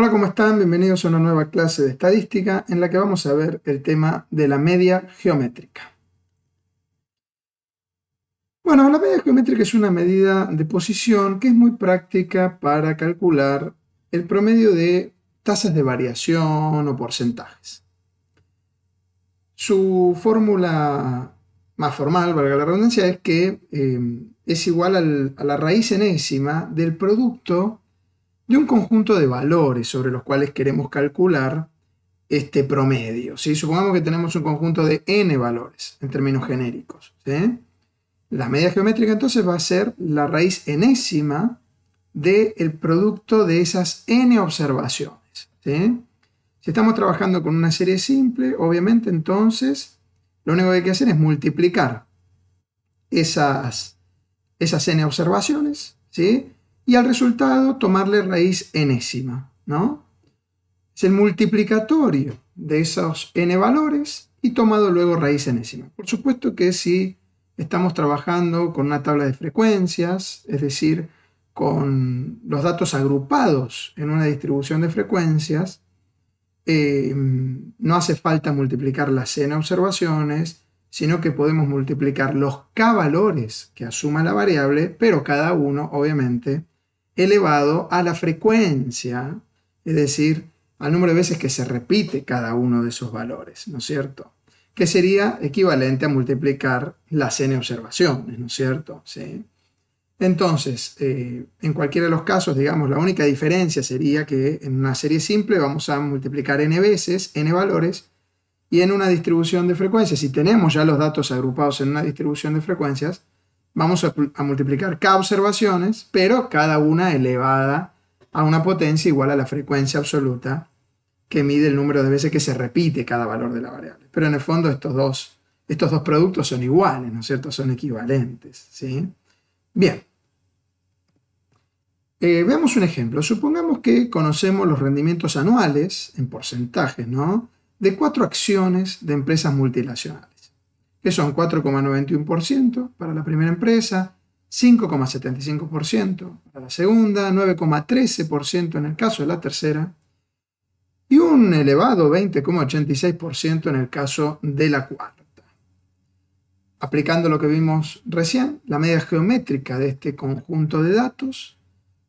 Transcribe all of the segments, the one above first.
Hola, ¿cómo están? Bienvenidos a una nueva clase de estadística en la que vamos a ver el tema de la media geométrica. Bueno, la media geométrica es una medida de posición que es muy práctica para calcular el promedio de tasas de variación o porcentajes. Su fórmula más formal, valga la redundancia, es que eh, es igual a la raíz enésima del producto de un conjunto de valores sobre los cuales queremos calcular este promedio. Supongamos que tenemos un conjunto de n valores en términos genéricos. La media geométrica entonces va a ser la raíz enésima del producto de esas n observaciones. Si estamos trabajando con una serie simple, obviamente entonces lo único que hay que hacer es multiplicar esas, esas n observaciones, ¿sí? y al resultado tomarle raíz enésima, ¿no? Es el multiplicatorio de esos n valores y tomado luego raíz enésima. Por supuesto que si estamos trabajando con una tabla de frecuencias, es decir, con los datos agrupados en una distribución de frecuencias, eh, no hace falta multiplicar las n observaciones, sino que podemos multiplicar los k valores que asuma la variable, pero cada uno, obviamente, elevado a la frecuencia, es decir, al número de veces que se repite cada uno de esos valores, ¿no es cierto? Que sería equivalente a multiplicar las n observaciones, ¿no es cierto? Entonces, eh, en cualquiera de los casos, digamos, la única diferencia sería que en una serie simple vamos a multiplicar n veces, n valores, y en una distribución de frecuencias, si tenemos ya los datos agrupados en una distribución de frecuencias, vamos a, multiplicar k observaciones, pero cada una elevada a una potencia igual a la frecuencia absoluta que mide el número de veces que se repite cada valor de la variable. Pero en el fondo estos dos, estos dos productos son iguales, ¿no es cierto? Son equivalentes, ¿sí? Bien. Eh, veamos un ejemplo. Supongamos que conocemos los rendimientos anuales, en porcentajes, ¿no? De cuatro acciones de empresas multinacionales que son 4,91% para la primera empresa, 5,75% para la segunda, 9,13% en el caso de la tercera y un elevado 20,86% en el caso de la cuarta. Aplicando lo que vimos recién, la media geométrica de este conjunto de datos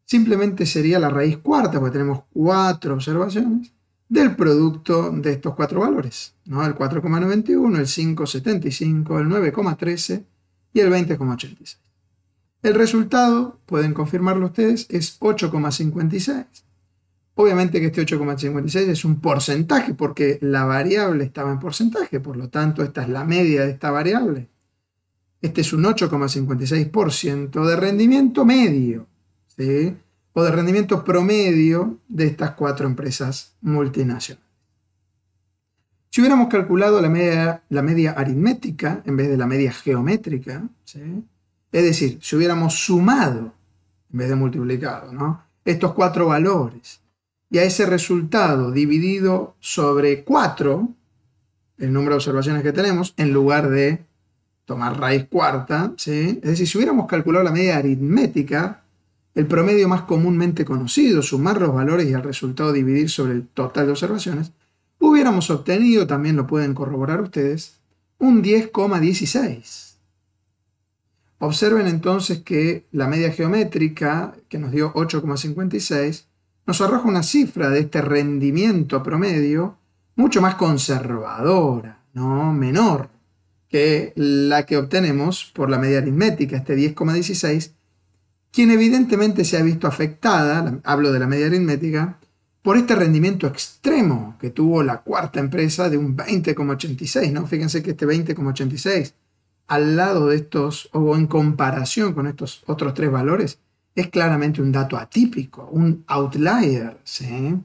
simplemente sería la raíz cuarta, porque tenemos cuatro observaciones, del producto de estos cuatro valores, ¿no? el 4,91, el 5,75, el 9,13 y el 20,86. El resultado, pueden confirmarlo ustedes, es 8,56. Obviamente que este 8,56 es un porcentaje porque la variable estaba en porcentaje, por lo tanto esta es la media de esta variable. Este es un 8,56% de rendimiento medio. ¿sí? o de rendimiento promedio de estas cuatro empresas multinacionales. Si hubiéramos calculado la media, la media aritmética en vez de la media geométrica, es decir, si hubiéramos sumado en vez de multiplicado estos cuatro valores y a ese resultado dividido sobre cuatro, el número de observaciones que tenemos, en lugar de tomar raíz cuarta, es decir, si hubiéramos calculado la media aritmética el promedio más comúnmente conocido, sumar los valores y el resultado dividir sobre el total de observaciones, hubiéramos obtenido, también lo pueden corroborar ustedes, un 10,16. Observen entonces que la media geométrica, que nos dio 8,56, nos arroja una cifra de este rendimiento promedio mucho más conservadora, no menor, que la que obtenemos por la media aritmética, este 10,16, quien evidentemente se ha visto afectada, hablo de la media aritmética, por este rendimiento extremo que tuvo la cuarta empresa de un 20,86, ¿no? Fíjense que este 20,86 al lado de estos o en comparación con estos otros tres valores es claramente un dato atípico, un outlier, ¿sí?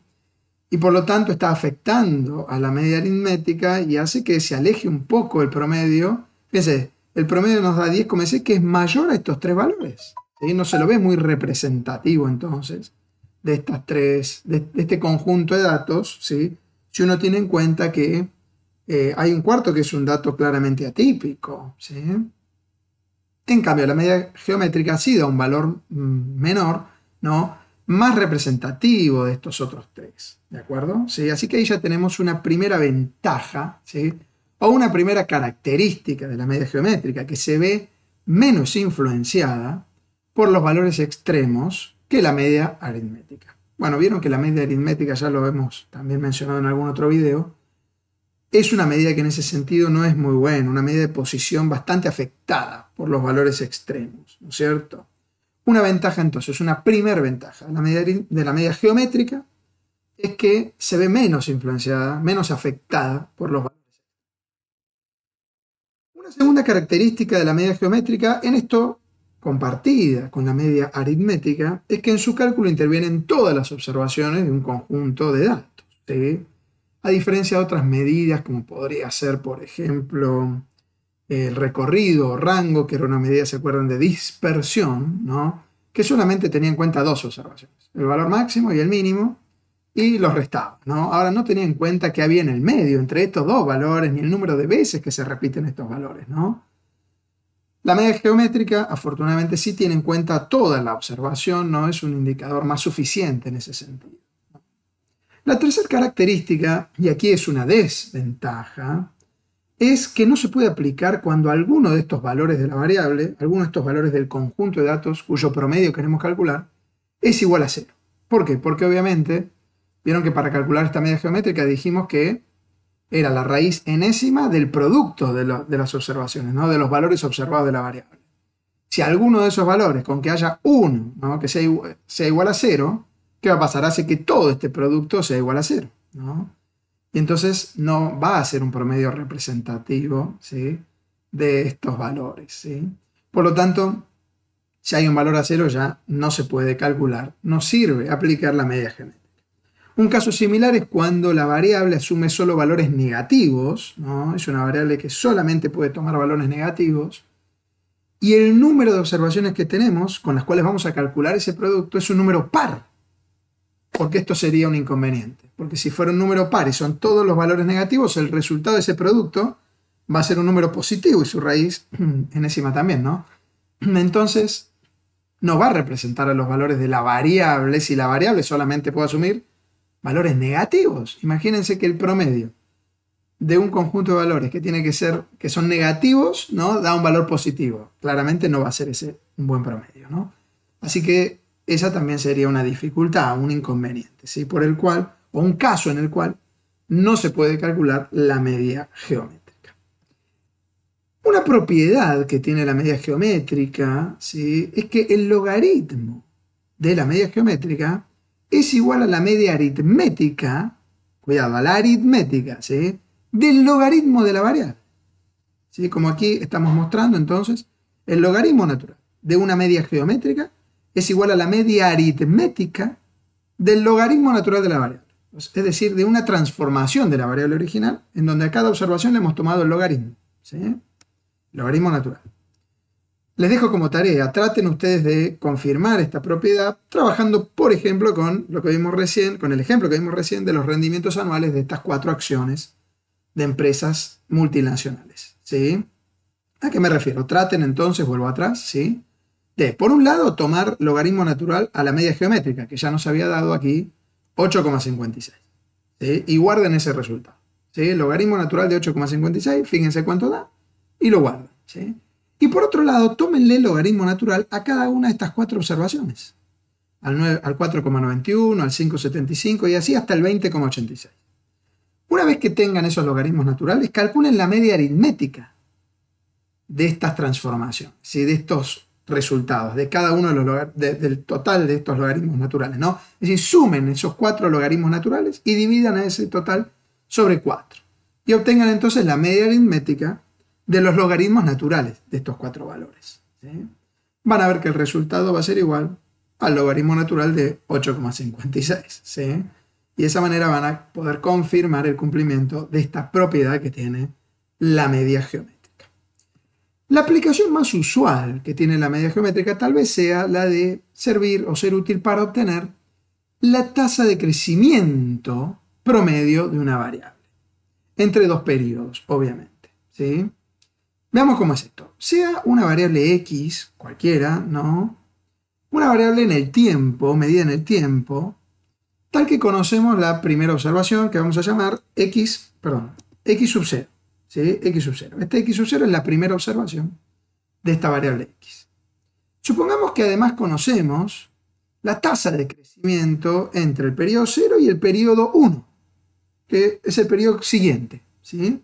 Y por lo tanto está afectando a la media aritmética y hace que se aleje un poco el promedio. Fíjense, el promedio nos da 10,6 que es mayor a estos tres valores. No se lo ve muy representativo entonces de estas tres, de, este conjunto de datos, ¿sí? Si uno tiene en cuenta que eh, hay un cuarto que es un dato claramente atípico, En cambio, la media geométrica ha sido un valor mm, menor, ¿no? Más representativo de estos otros tres, ¿de acuerdo? ¿Sí? Así que ahí ya tenemos una primera ventaja, O una primera característica de la media geométrica que se ve menos influenciada por los valores extremos que la media aritmética. Bueno, vieron que la media aritmética, ya lo hemos también mencionado en algún otro video, es una medida que en ese sentido no es muy buena, una medida de posición bastante afectada por los valores extremos, ¿no es cierto? Una ventaja entonces, una primer ventaja de la media geométrica es que se ve menos influenciada, menos afectada por los valores. extremos. Una segunda característica de la media geométrica, en esto compartida con la media aritmética es que en su cálculo intervienen todas las observaciones de un conjunto de datos. A diferencia de otras medidas como podría ser, por ejemplo, el recorrido o rango, que era una medida, se acuerdan, de dispersión, ¿no? que solamente tenía en cuenta dos observaciones, el valor máximo y el mínimo, y los restaba. Ahora no tenía en cuenta que había en el medio entre estos dos valores, ni el número de veces que se repiten estos valores. ¿no? La media geométrica afortunadamente sí tiene en cuenta toda la observación, no es un indicador más suficiente en ese sentido. La tercera característica, y aquí es una desventaja, es que no se puede aplicar cuando alguno de estos valores de la variable, alguno de estos valores del conjunto de datos cuyo promedio queremos calcular, es igual a cero. ¿Por qué? Porque obviamente, vieron que para calcular esta media geométrica dijimos que era la raíz enésima del producto de, las observaciones, ¿no? de los valores observados de la variable. Si alguno de esos valores, con que haya uno, ¿no? que sea, igual a cero, ¿qué va a pasar? Hace que todo este producto sea igual a cero. Y entonces no va a ser un promedio representativo de estos valores. Por lo tanto, si hay un valor a cero ya no se puede calcular, no sirve aplicar la media genética. Un caso similar es cuando la variable asume solo valores negativos, ¿no? es una variable que solamente puede tomar valores negativos, y el número de observaciones que tenemos con las cuales vamos a calcular ese producto es un número par, porque esto sería un inconveniente, porque si fuera un número par y son todos los valores negativos, el resultado de ese producto va a ser un número positivo y su raíz enésima también, ¿no? Entonces, no va a representar a los valores de la variable, si la variable solamente puede asumir valores negativos. Imagínense que el promedio de un conjunto de valores que tiene que ser, que son negativos, ¿no? Da un valor positivo. Claramente no va a ser ese un buen promedio, Así que esa también sería una dificultad, un inconveniente, ¿sí? Por el cual, o un caso en el cual no se puede calcular la media geométrica. Una propiedad que tiene la media geométrica, ¿sí? Es que el logaritmo de la media geométrica es igual a la media aritmética, cuidado, a la aritmética, ¿sí? Del logaritmo de la variable. ¿Sí? Como aquí estamos mostrando entonces, el logaritmo natural de una media geométrica es igual a la media aritmética del logaritmo natural de la variable. Es decir, de una transformación de la variable original, en donde a cada observación le hemos tomado el logaritmo. ¿sí? Logaritmo natural. Les dejo como tarea, traten ustedes de confirmar esta propiedad trabajando, por ejemplo, con lo que vimos recién, con el ejemplo que vimos recién de los rendimientos anuales de estas cuatro acciones de empresas multinacionales. ¿sí? ¿A qué me refiero? Traten entonces, vuelvo atrás, ¿sí? de, por un lado, tomar logaritmo natural a la media geométrica, que ya nos había dado aquí 8,56. Y guarden ese resultado. ¿sí? Logaritmo natural de 8,56, fíjense cuánto da, y lo guardan. ¿sí? Y por otro lado, tómenle el logaritmo natural a cada una de estas cuatro observaciones. Al, 4,91, al 5,75 y así hasta el 20,86. Una vez que tengan esos logaritmos naturales, calculen la media aritmética de estas transformaciones, de estos resultados, de cada uno de los del total de estos logaritmos naturales. ¿no? Es decir, sumen esos cuatro logaritmos naturales y dividan ese total sobre 4. Y obtengan entonces la media aritmética de los logaritmos naturales de estos cuatro valores. Van a ver que el resultado va a ser igual al logaritmo natural de 8,56. Y de esa manera van a poder confirmar el cumplimiento de esta propiedad que tiene la media geométrica. La aplicación más usual que tiene la media geométrica tal vez sea la de servir o ser útil para obtener la tasa de crecimiento promedio de una variable. Entre dos periodos, obviamente. ¿sí? Veamos cómo es esto. Sea una variable x, cualquiera, ¿no? Una variable en el tiempo, medida en el tiempo, tal que conocemos la primera observación que vamos a llamar x, perdón, x sub 0. ¿sí? x sub 0. Este x sub 0 es la primera observación de esta variable x. Supongamos que además conocemos la tasa de crecimiento entre el periodo 0 y el periodo 1, que es el periodo siguiente. ¿sí?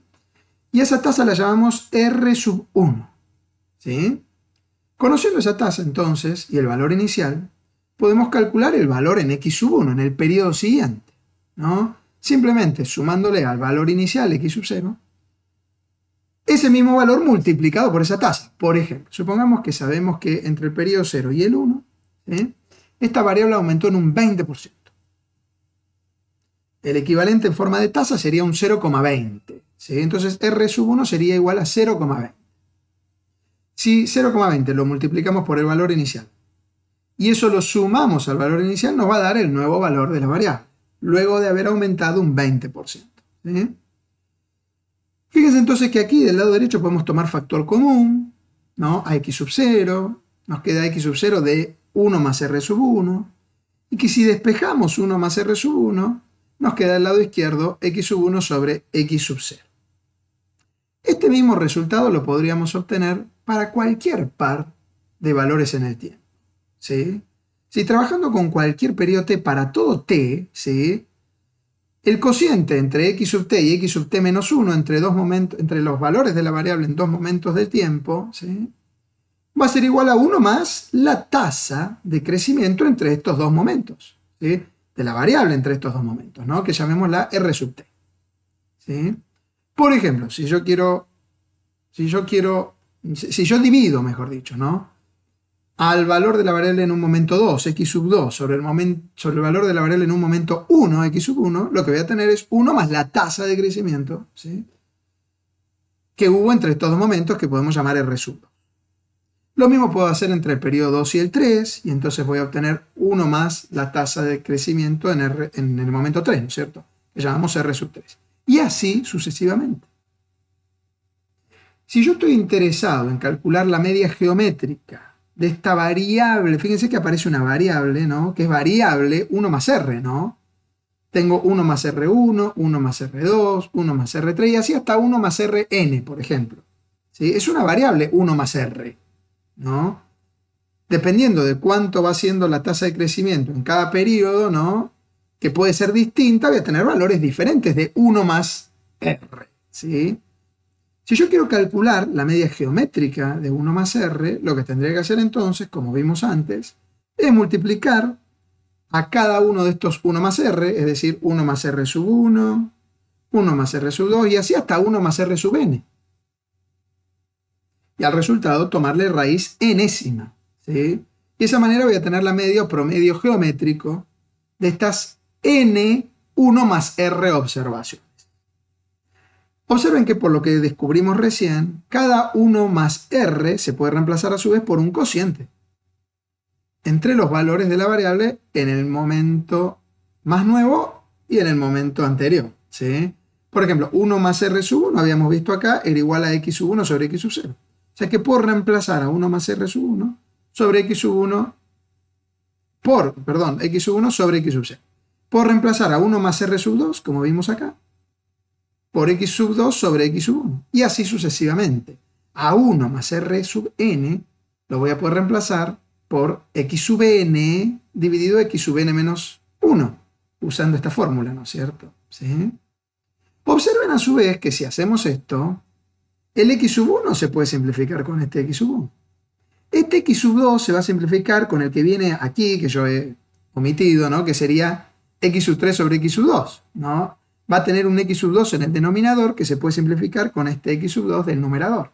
Y esa tasa la llamamos R sub 1. Conociendo esa tasa entonces y el valor inicial, podemos calcular el valor en X sub 1 en el periodo siguiente. ¿no? Simplemente sumándole al valor inicial X sub 0, ese mismo valor multiplicado por esa tasa. Por ejemplo, supongamos que sabemos que entre el periodo 0 y el 1, esta variable aumentó en un 20%. El equivalente en forma de tasa sería un 0,20. Entonces R sub 1 sería igual a 0,20. Si 0,20 lo multiplicamos por el valor inicial y eso lo sumamos al valor inicial, nos va a dar el nuevo valor de la variable, luego de haber aumentado un 20%. Fíjense entonces que aquí del lado derecho podemos tomar factor común, ¿no? A x sub 0, nos queda x sub 0 de 1 más r sub 1, y que si despejamos 1 más r sub 1, nos queda del lado izquierdo x sub 1 sobre x sub 0. Este mismo resultado lo podríamos obtener para cualquier par de valores en el tiempo. Si trabajando con cualquier periodo t para todo t, el cociente entre x sub t y x sub t menos 1 entre, dos momentos, entre los valores de la variable en dos momentos del tiempo, ¿sí? va a ser igual a 1 más la tasa de crecimiento entre estos dos momentos, de la variable entre estos dos momentos, ¿no? que llamemos la r sub t. ¿sí? Por ejemplo, si yo quiero, si yo quiero, si yo divido, mejor dicho, ¿no? Al valor de la variable en un momento 2, x sub 2, sobre el, sobre el valor de la variable en un momento 1, x sub 1, lo que voy a tener es 1 más la tasa de crecimiento, ¿sí? que hubo entre estos dos momentos que podemos llamar R sub 2. Lo mismo puedo hacer entre el periodo 2 y el 3, y entonces voy a obtener 1 más la tasa de crecimiento en, en el momento 3, ¿no es cierto? Que llamamos R sub 3 y así sucesivamente. Si yo estoy interesado en calcular la media geométrica de esta variable, fíjense que aparece una variable, ¿no? Que es variable 1 más R, ¿no? Tengo 1 más R1, 1 más R2, 1 más R3 y así hasta 1 más Rn, por ejemplo. Es una variable 1 más R, ¿no? Dependiendo de cuánto va siendo la tasa de crecimiento en cada periodo, ¿no? que puede ser distinta, voy a tener valores diferentes de 1 más r. Si yo quiero calcular la media geométrica de 1 más r, lo que tendría que hacer entonces, como vimos antes, es multiplicar a cada uno de estos 1 más r, es decir, 1 más r sub 1, 1 más r sub 2 y así hasta 1 más r sub n. Y al resultado tomarle raíz enésima. ¿sí? Y de esa manera voy a tener la media promedio geométrico de estas n 1 más r observaciones. Observen que por lo que descubrimos recién, cada 1 más r se puede reemplazar a su vez por un cociente entre los valores de la variable en el momento más nuevo y en el momento anterior. Por ejemplo, 1 más r sub 1, habíamos visto acá, era igual a x sub 1 sobre x sub 0. O sea que puedo reemplazar a 1 más r sub 1 sobre x sub 1 por, perdón, x sub 1 sobre x sub 0 por reemplazar a 1 más r sub 2, como vimos acá, por x sub 2 sobre x sub 1, y así sucesivamente. A 1 más r sub n lo voy a poder reemplazar por x sub n dividido x sub n menos 1, usando esta fórmula, ¿no es cierto? Observen a su vez que si hacemos esto, el x sub 1 se puede simplificar con este x sub 1. Este x sub 2 se va a simplificar con el que viene aquí, que yo he omitido, ¿no? que sería x sub 3 sobre x sub 2, ¿no? Va a tener un x sub 2 en el denominador que se puede simplificar con este x sub 2 del numerador.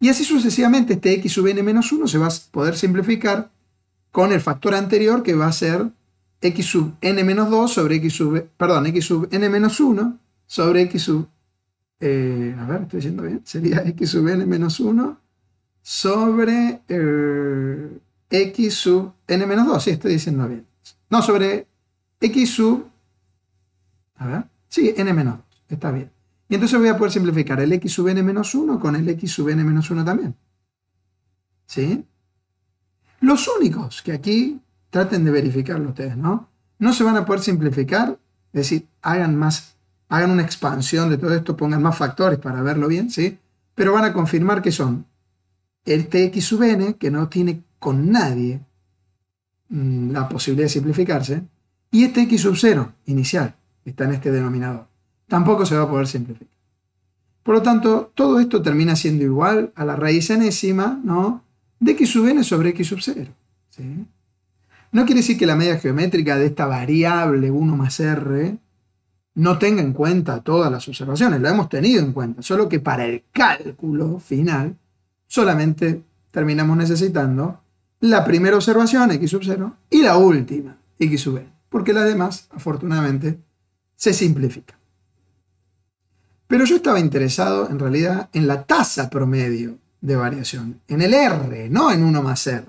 Y así sucesivamente, este x sub n menos 1 se va a poder simplificar con el factor anterior que va a ser x sub n menos 2 sobre x sub, perdón, x sub n menos 1 sobre x sub, eh, a ver, estoy diciendo bien, sería x sub n menos 1 sobre eh, x sub n menos 2, sí, estoy diciendo bien. No, sobre x sub, a ver, sí, n menos 2, está bien. Y entonces voy a poder simplificar el x sub n menos 1 con el x sub n menos 1 también. ¿Sí? Los únicos que aquí, traten de verificarlo ustedes, ¿no? No se van a poder simplificar, es decir, hagan más, hagan una expansión de todo esto, pongan más factores para verlo bien, ¿sí? Pero van a confirmar que son este x sub n, que no tiene con nadie mm, la posibilidad de simplificarse, y este x sub 0 inicial está en este denominador. Tampoco se va a poder simplificar. Por lo tanto, todo esto termina siendo igual a la raíz enésima de x sub n sobre x sub 0. No quiere decir que la media geométrica de esta variable 1 más r no tenga en cuenta todas las observaciones, la hemos tenido en cuenta, solo que para el cálculo final solamente terminamos necesitando la primera observación, x sub 0, y la última, x sub n porque las demás, afortunadamente, se simplifican. Pero yo estaba interesado en realidad en la tasa promedio de variación, en el R, no en 1 más R.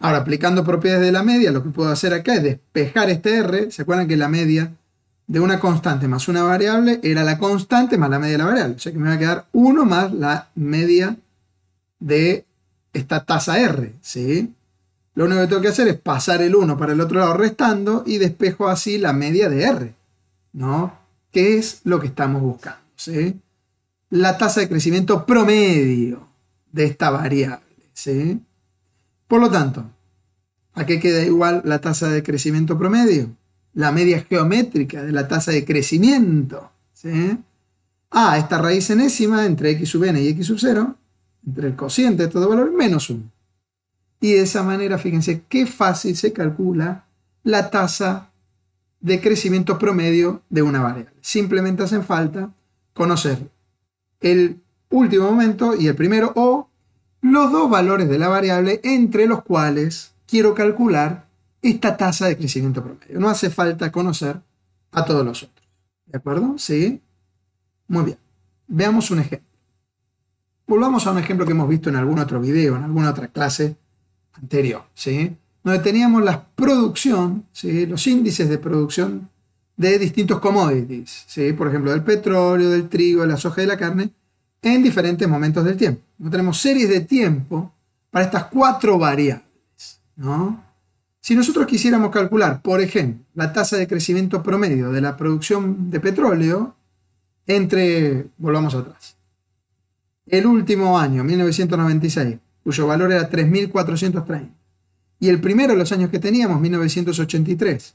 Ahora, aplicando propiedades de la media, lo que puedo hacer acá es despejar este R. ¿Se acuerdan que la media de una constante más una variable era la constante más la media de la variable? O sea que me va a quedar 1 más la media de esta tasa R, ¿sí? Lo único que tengo que hacer es pasar el 1 para el otro lado restando y despejo así la media de R, ¿no? Que es lo que estamos buscando, ¿sí? La tasa de crecimiento promedio de esta variable, ¿sí? Por lo tanto, ¿a qué queda igual la tasa de crecimiento promedio? La media geométrica de la tasa de crecimiento, ¿sí? A, esta raíz enésima entre x sub n y x sub 0, entre el cociente de todo valor, menos 1. Y de esa manera, fíjense qué fácil se calcula la tasa de crecimiento promedio de una variable. Simplemente hacen falta conocer el último momento y el primero o los dos valores de la variable entre los cuales quiero calcular esta tasa de crecimiento promedio. No hace falta conocer a todos los otros. ¿De acuerdo? ¿Sí? Muy bien. Veamos un ejemplo. Volvamos a un ejemplo que hemos visto en algún otro video, en alguna otra clase anterior, ¿sí? donde teníamos la producción, ¿sí? los índices de producción de distintos commodities, por ejemplo, del petróleo, del trigo, de la soja y de la carne, en diferentes momentos del tiempo. No tenemos series de tiempo para estas cuatro variables. Si nosotros quisiéramos calcular, por ejemplo, la tasa de crecimiento promedio de la producción de petróleo entre, volvamos atrás, el último año, 1996, cuyo valor era 3.430. Y el primero de los años que teníamos, 1983,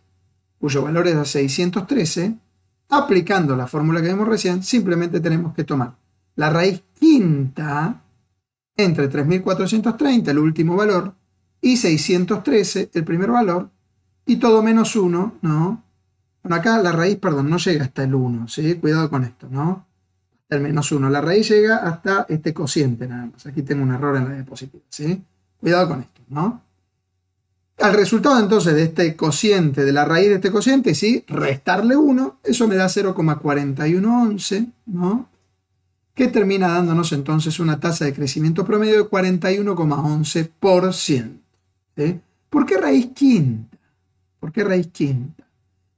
cuyo valor era 613, aplicando la fórmula que vimos recién, simplemente tenemos que tomar la raíz quinta entre 3.430, el último valor, y 613, el primer valor, y todo menos 1, ¿no? Bueno, acá la raíz, perdón, no llega hasta el 1, ¿sí? Cuidado con esto, ¿no? el menos 1. La raíz llega hasta este cociente nada más. Aquí tengo un error en la diapositiva, Cuidado con esto, ¿no? Al resultado entonces de este cociente, de la raíz de este cociente, sí, restarle 1, eso me da 0,4111, ¿no? Que termina dándonos entonces una tasa de crecimiento promedio de 41,11%. ¿Por qué raíz quinta? ¿Por qué raíz quinta?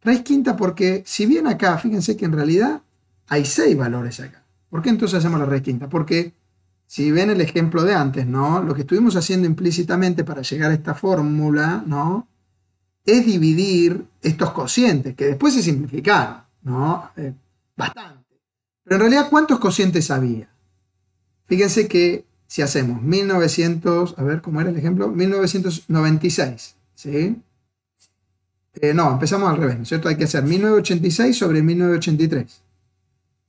Raíz quinta porque si bien acá, fíjense que en realidad hay seis valores acá. ¿Por qué entonces hacemos la quinta? Porque si ven el ejemplo de antes, ¿no? Lo que estuvimos haciendo implícitamente para llegar a esta fórmula, ¿no? Es dividir estos cocientes, que después se simplificaron, ¿no? Eh, bastante. Pero en realidad, ¿cuántos cocientes había? Fíjense que si hacemos 1900, a ver cómo era el ejemplo, 1996, ¿sí? Eh, no, empezamos al revés, cierto? Hay que hacer 1986 sobre 1983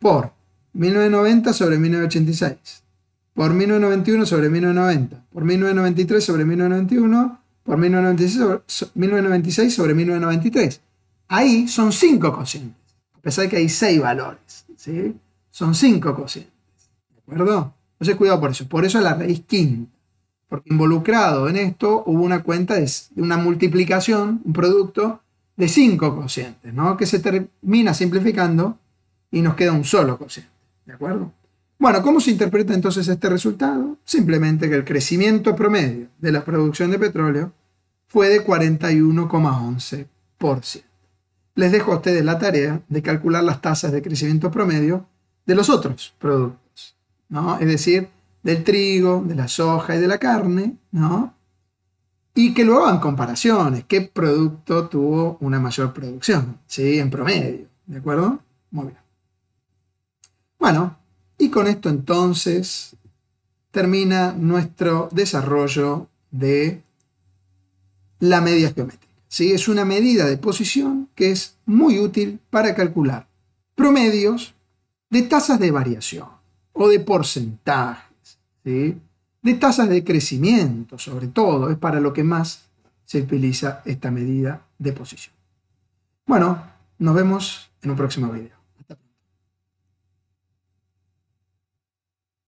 por 1990 sobre 1986, por 1991 sobre 1990, por 1993 sobre 1991, por 1996 sobre 1993. Ahí son 5 cocientes, a pesar de que hay 6 valores. Son 5 cocientes. ¿De acuerdo? Entonces, cuidado por eso. Por eso la raíz quinta. Porque involucrado en esto hubo una cuenta de, una multiplicación, un producto de 5 cocientes, ¿no? que se termina simplificando y nos queda un solo cociente. ¿De acuerdo? Bueno, ¿cómo se interpreta entonces este resultado? Simplemente que el crecimiento promedio de la producción de petróleo fue de 41,11%. Les dejo a ustedes la tarea de calcular las tasas de crecimiento promedio de los otros productos, ¿no? Es decir, del trigo, de la soja y de la carne, ¿no? Y que luego hagan comparaciones, qué producto tuvo una mayor producción, ¿sí? En promedio, ¿de acuerdo? Muy bien. Bueno, y con esto entonces termina nuestro desarrollo de la media geométrica. ¿sí? Es una medida de posición que es muy útil para calcular promedios de tasas de variación o de porcentajes, de tasas de crecimiento sobre todo, es para lo que más se utiliza esta medida de posición. Bueno, nos vemos en un próximo video.